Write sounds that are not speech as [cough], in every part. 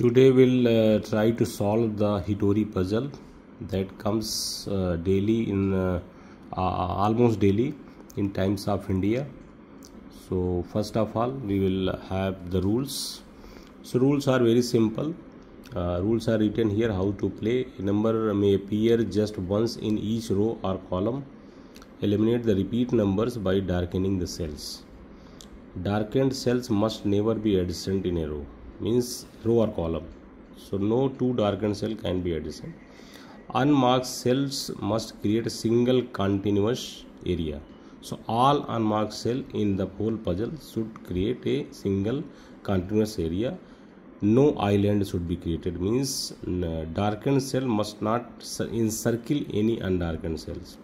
today we'll uh, try to solve the hitori puzzle that comes uh, daily in uh, almost daily in times of india so first of all we will have the rules so rules are very simple uh, rules are written here how to play a number may appear just once in each row or column eliminate the repeat numbers by darkening the cells darkened cells must never be adjacent in a row means row or column so no two darkened cell can be adjacent. unmarked cells must create a single continuous area so all unmarked cell in the whole puzzle should create a single continuous area no island should be created means darkened cell must not encircle any undarkened cells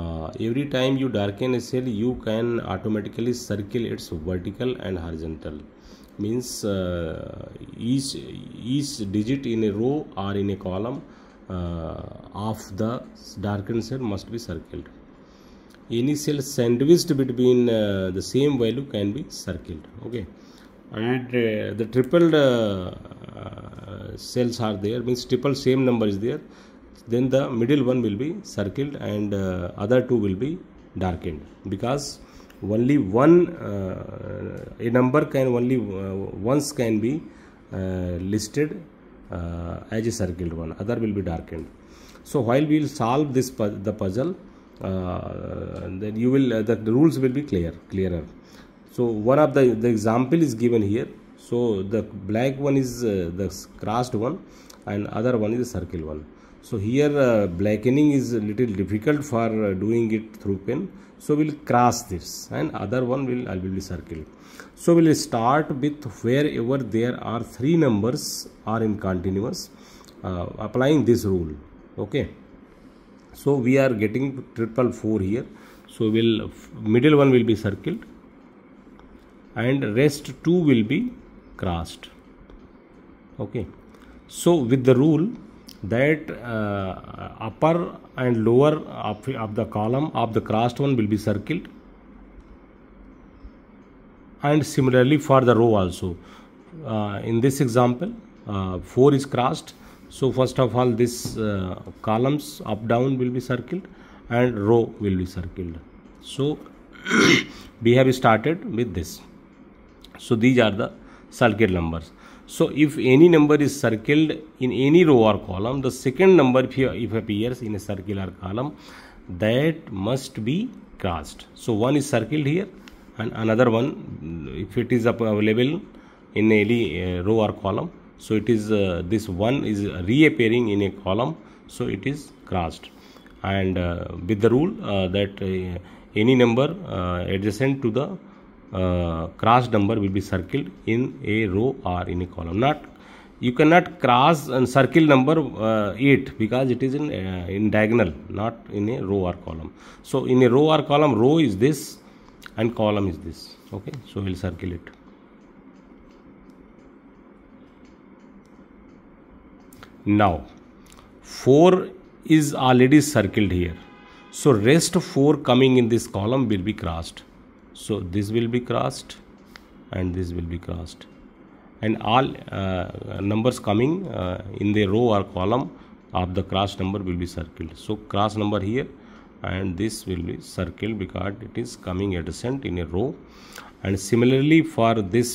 uh, every time you darken a cell you can automatically circle its vertical and horizontal means uh, each each digit in a row or in a column uh, of the darkened cell must be circled any cell sandwiched between uh, the same value can be circled okay and uh, the tripled uh, uh, cells are there means triple same number is there then the middle one will be circled and other two will be darkened because only one uh, a number can only uh, once can be uh, listed uh, as a circled one other will be darkened so while we will solve this pu the puzzle uh, then you will the, the, rules will be clear clearer so one of the the example is given here so the black one is the crossed one and other one is the circle one so here uh, blackening is a little difficult for uh, doing it through pen so we'll cross this and other one will be circle so we'll start with wherever there are three numbers are in continuous uh, applying this rule okay so we are getting triple four here so will middle one will be circled and rest two will be crossed okay so with the rule that uh, upper and lower of, of the column of the crossed one will be circled and similarly for the row also uh, in this example uh, 4 is crossed so first of all this uh, columns up down will be circled and row will be circled so [coughs] we have started with this so these are the circuit numbers so if any number is circled in any row or column, the second number if, if appears in a circular column, that must be crossed. So one is circled here and another one if it is available in any uh, row or column. So it is uh, this one is reappearing in a column. So it is crossed and uh, with the rule uh, that uh, any number uh, adjacent to the uh, cross number will be circled in a row or in a column not you cannot cross and circle number uh, 8 because it is in uh, in diagonal not in a row or column so in a row or column row is this and column is this okay so we'll circle it now 4 is already circled here so rest 4 coming in this column will be crossed so this will be crossed and this will be crossed and all uh, numbers coming uh, in the row or column of the cross number will be circled so cross number here and this will be circled because it is coming adjacent in a row and similarly for this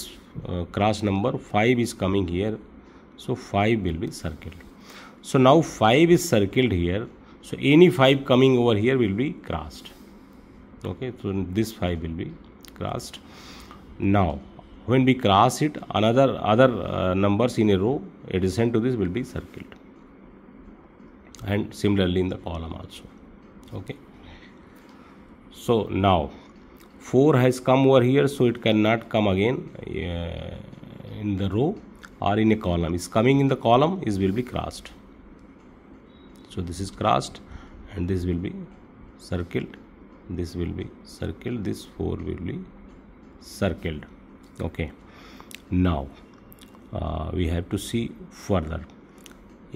uh, cross number 5 is coming here so 5 will be circled so now 5 is circled here so any 5 coming over here will be crossed okay so this 5 will be crossed now when we cross it another other uh, numbers in a row adjacent to this will be circled and similarly in the column also okay so now 4 has come over here so it cannot come again uh, in the row or in a column is coming in the column is will be crossed so this is crossed and this will be circled this will be circled this 4 will be circled okay now uh, we have to see further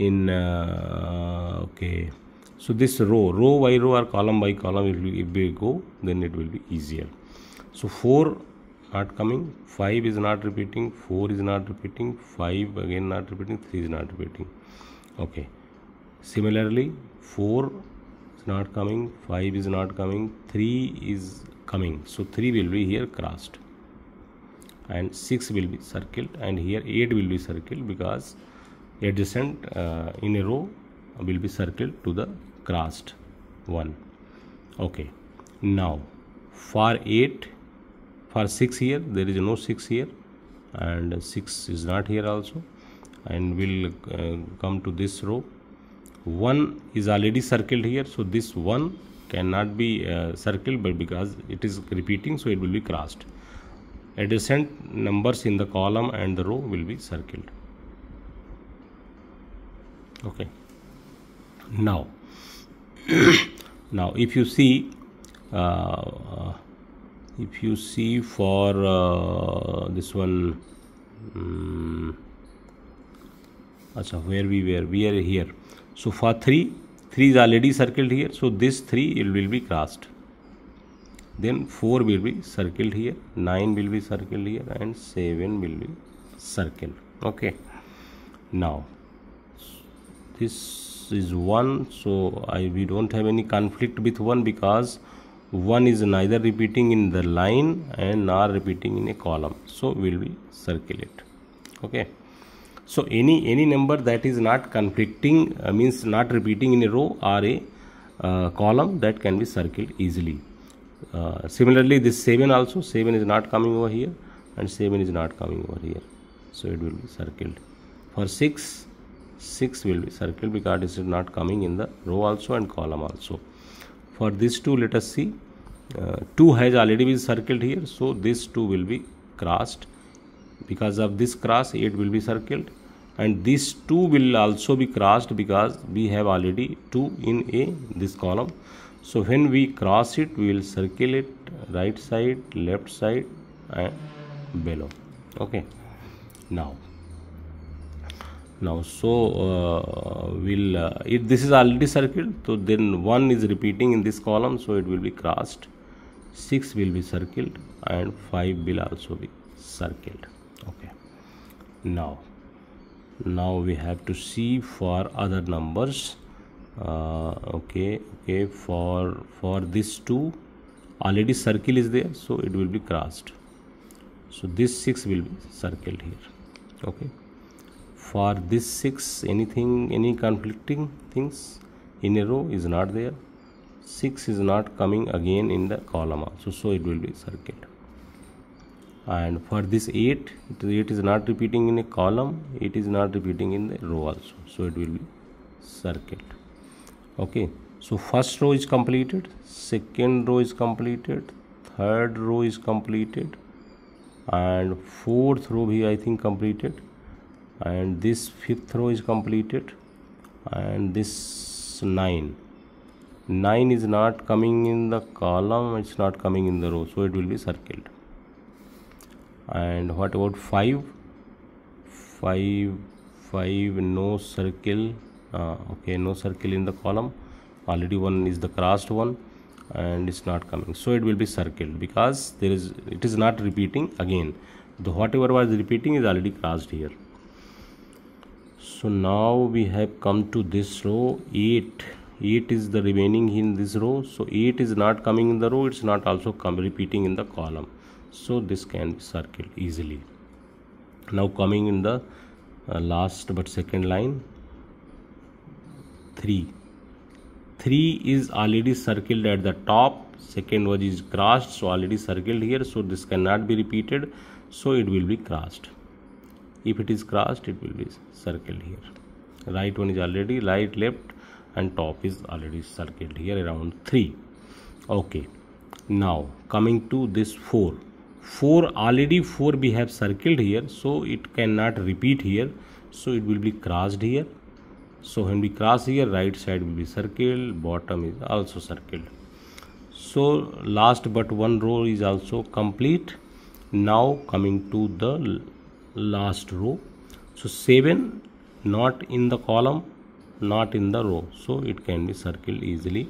in uh, okay so this row row by row or column by column if we, if we go then it will be easier so 4 not coming 5 is not repeating 4 is not repeating 5 again not repeating 3 is not repeating okay similarly 4 not coming 5 is not coming 3 is coming so 3 will be here crossed and 6 will be circled and here 8 will be circled because adjacent uh, in a row will be circled to the crossed one okay now for 8 for 6 here there is no 6 here and 6 is not here also and we'll uh, come to this row 1 is already circled here so this 1 cannot be uh, circled but because it is repeating so it will be crossed adjacent numbers in the column and the row will be circled okay now [coughs] now if you see uh, uh, if you see for uh, this one um, where we were we are here so for 3 3 is already circled here so this 3 it will be crossed then 4 will be circled here 9 will be circled here and 7 will be circled okay now this is 1 so I we don't have any conflict with 1 because 1 is neither repeating in the line and nor repeating in a column so will be circulate okay so any any number that is not conflicting uh, means not repeating in a row or a uh, column that can be circled easily uh, similarly this 7 also 7 is not coming over here and 7 is not coming over here so it will be circled for 6 6 will be circled because it is not coming in the row also and column also for this 2 let us see uh, 2 has already been circled here so this 2 will be crossed because of this cross it will be circled and these two will also be crossed because we have already two in a this column so when we cross it we will circle it right side left side and below okay now now so uh, will uh, if this is already circled so then one is repeating in this column so it will be crossed six will be circled and five will also be circled okay now now we have to see for other numbers uh, okay okay for for this two already circle is there so it will be crossed so this 6 will be circled here okay for this 6 anything any conflicting things in a row is not there 6 is not coming again in the column so so it will be circled and for this 8 it is not repeating in a column it is not repeating in the row also so it will be circuit okay so first row is completed second row is completed third row is completed and fourth row here i think completed and this fifth row is completed and this 9 9 is not coming in the column it's not coming in the row so it will be circled and what about 5 5 5 no circle uh, okay no circle in the column already one is the crossed one and it's not coming so it will be circled because there is it is not repeating again the whatever was repeating is already crossed here so now we have come to this row 8 8 is the remaining in this row so 8 is not coming in the row it's not also come repeating in the column so this can be circled easily now coming in the uh, last but second line 3 3 is already circled at the top second was is crossed so already circled here so this cannot be repeated so it will be crossed if it is crossed it will be circled here right one is already right left and top is already circled here around 3 okay now coming to this 4 4 already 4 we have circled here so it cannot repeat here so it will be crossed here so when we cross here right side will be circled bottom is also circled so last but one row is also complete now coming to the last row so 7 not in the column not in the row so it can be circled easily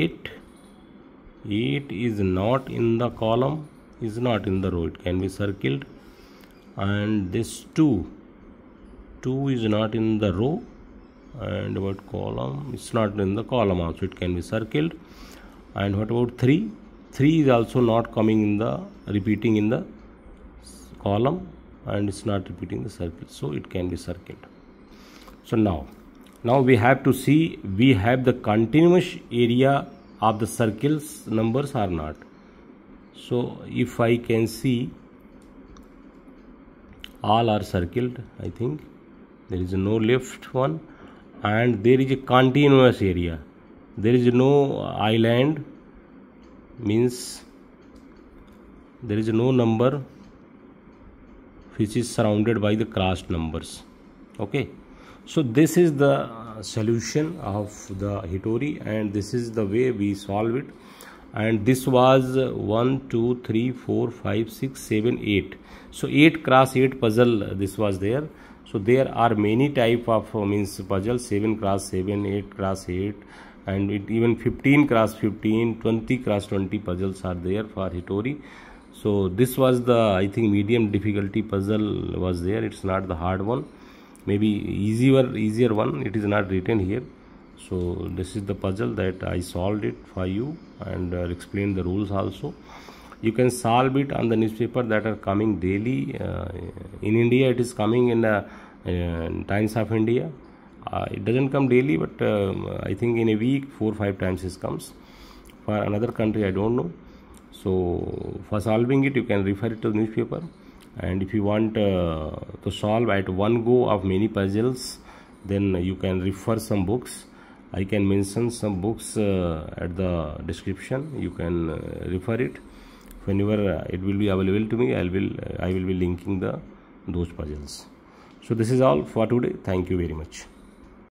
8 8 is not in the column is not in the row it can be circled and this 2 2 is not in the row and about column it's not in the column also it can be circled and what about 3 3 is also not coming in the repeating in the column and it's not repeating the circle so it can be circled so now now we have to see we have the continuous area of the circles numbers are not so if i can see all are circled i think there is no left one and there is a continuous area there is no island means there is no number which is surrounded by the crossed numbers okay so this is the solution of the hitori and this is the way we solve it and this was 1 2 3 4 5 6 7 8 so 8 cross 8 puzzle uh, this was there so there are many type of uh, means puzzle 7 cross 7 8 cross 8 and it, even 15 cross 15 20 cross 20 puzzles are there for hitori so this was the i think medium difficulty puzzle was there it's not the hard one maybe easier easier one it is not written here so this is the puzzle that i solved it for you and uh, explained the rules also you can solve it on the newspaper that are coming daily uh, in india it is coming in the uh, uh, times of india uh, it doesn't come daily but um, i think in a week four five times it comes for another country i don't know so for solving it you can refer it to the newspaper and if you want uh, to solve at one go of many puzzles then you can refer some books i can mention some books uh, at the description you can uh, refer it whenever uh, it will be available to me i will uh, i will be linking the those puzzles so this is all for today thank you very much